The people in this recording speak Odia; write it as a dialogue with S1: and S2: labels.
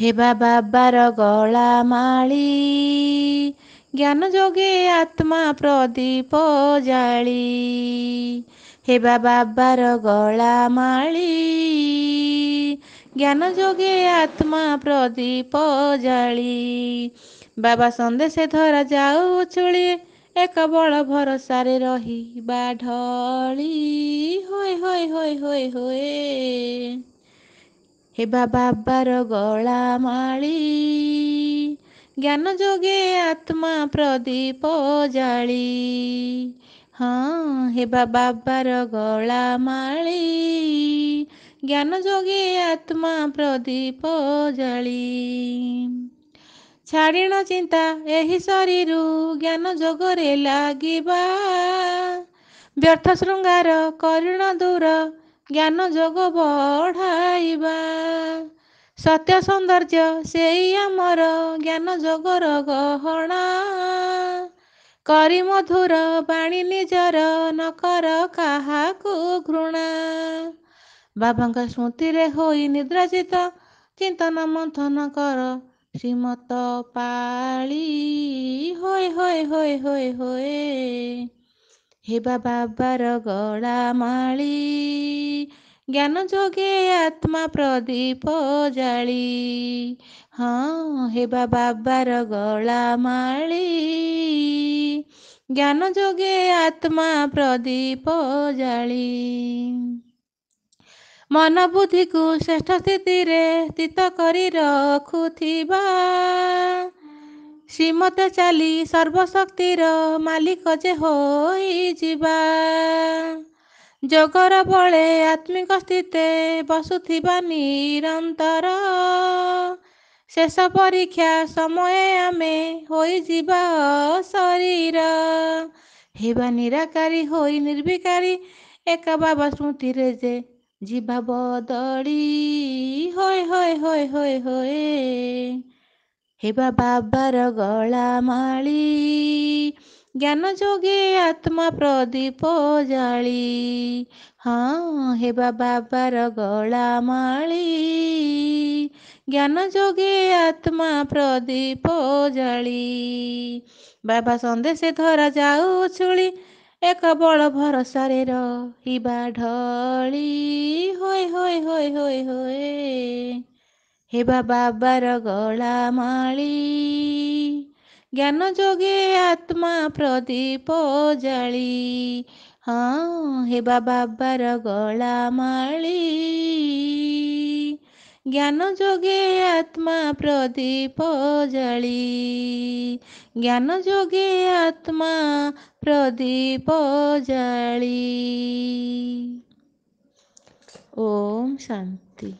S1: ହେବା ବାବାର ଗଳା ମାଳି ଜ୍ଞାନ ଯୋଗେ ଆତ୍ମା ପ୍ରଦୀପ ଜାଳି ହେବା ବାବାର ଗଳା ମାଳି ଜ୍ଞାନ ଯୋଗେ ଆତ୍ମା ପ୍ରଦୀପ ଜାଳି ବାବା ସନ୍ଦେଶ ଧରା ଯାଉ ଉଛୁଳି ଏକ ବଳ ଭରସାରେ ରହିବା ଢଳି ହୋଇ ହୋଇ ହୋଇ ହୋଇ ହୋଏ ହେବା ବାବାର ଗଳା ମାଳି ଜ୍ଞାନ ଯୋଗେ ଆତ୍ମା ପ୍ରଦୀପ ଜାଳି ହଁ ହେବା ବାବାର ଗଳା ମାଳି ଜ୍ଞାନ ଯୋଗେ ଆତ୍ମା ପ୍ରଦୀପ ଜାଳି ଛାଡ଼ିଣ ଚିନ୍ତା ଏହି ଶରୀରୁ ଜ୍ଞାନ ଯୋଗରେ ଲାଗିବା ବ୍ୟର୍ଥ ଶୃଙ୍ଗାର କରୁଣ ଦୂର ଜ୍ଞାନ ଯୋଗ ବଢ଼ାଇବା ସତ୍ୟ ସୌନ୍ଦର୍ଯ୍ୟ ସେଇ ଆମର ଜ୍ଞାନ ଯୋଗର ଗହଣା କରି ମଧୁର ବାଣୀ ନିଜର ନକର କାହାକୁ ଘୃଣା ବାବାଙ୍କ ସ୍ମୃତିରେ ହୋଇ ନିଦ୍ରାଜିତ ଚିନ୍ତନ ମନ୍ଥନ କର ଶ୍ରୀମତ ପାଳି হৈ হৈ হৈ হৈ হৈ ହେ ବାବାର ଗଳାମାଳି ଜ୍ଞାନ ଯୋଗେ ଆତ୍ମା ପ୍ରଦୀପ ଜାଳି ହଁ ହେ ବାବାର ଗଳାମାଳି ଜ୍ଞାନ ଯୋଗେ ଆତ୍ମା ପ୍ରଦୀପ ଜାଳି ମନ ବୁଦ୍ଧିକୁ ଶ୍ରେଷ୍ଠ ସ୍ଥିତିରେ ସ୍ଥିତ କରି ରଖୁଥିବା ଶ୍ରୀମତେ ଚାଲି ସର୍ବଶକ୍ତିର ମାଲିକ ଯେ ହୋଇଯିବା ଯୋଗର ବଳେ ଆତ୍ମିକ ସ୍ଥିତି ବସୁଥିବା ନିରନ୍ତର ଶେଷ ପରୀକ୍ଷା ସମୟ ଆମେ ହୋଇଯିବା ଶରୀର ହେବା ନିରାକାରୀ ହୋଇ ନିର୍ବିକାରୀ ଏକା ବାବା ସ୍ମୃତିରେ ଯେ ଯିବା ବଦଳି ହୋଏ ହୋଏ ହୋଏ ହୋଏ ହୋଏ ହେବା ବାବାର ଗଳା ମାଳି ଜ୍ଞାନ ଯୋଗେ ଆତ୍ମା ପ୍ରଦୀପ ଜାଳି ହଁ ହେବା ବାବାର ଗଳା ମାଳି ଜ୍ଞାନ ଯୋଗେ ଆତ୍ମା ପ୍ରଦୀପ ଜାଳି ବାବା ସନ୍ଦେଶ ଧରା ଯାଉ ଛୁଳି ଏକ ବଳ ଭରସାରେ ରହିବା ଢଳି ହୋଇ ହୋଇ ହୋଇ ହୋଇ ହୋଇ হে বাবার গলা মালি জ্ঞান যোগে আত্মা প্রদীপ জালি হ্যাঁ হে বাবার গলা মালি জ্ঞান যোগে আত্মা প্রদীপ জালি জ্ঞান যোগে আত্মা প্রদীপ জালি ওম শান্তি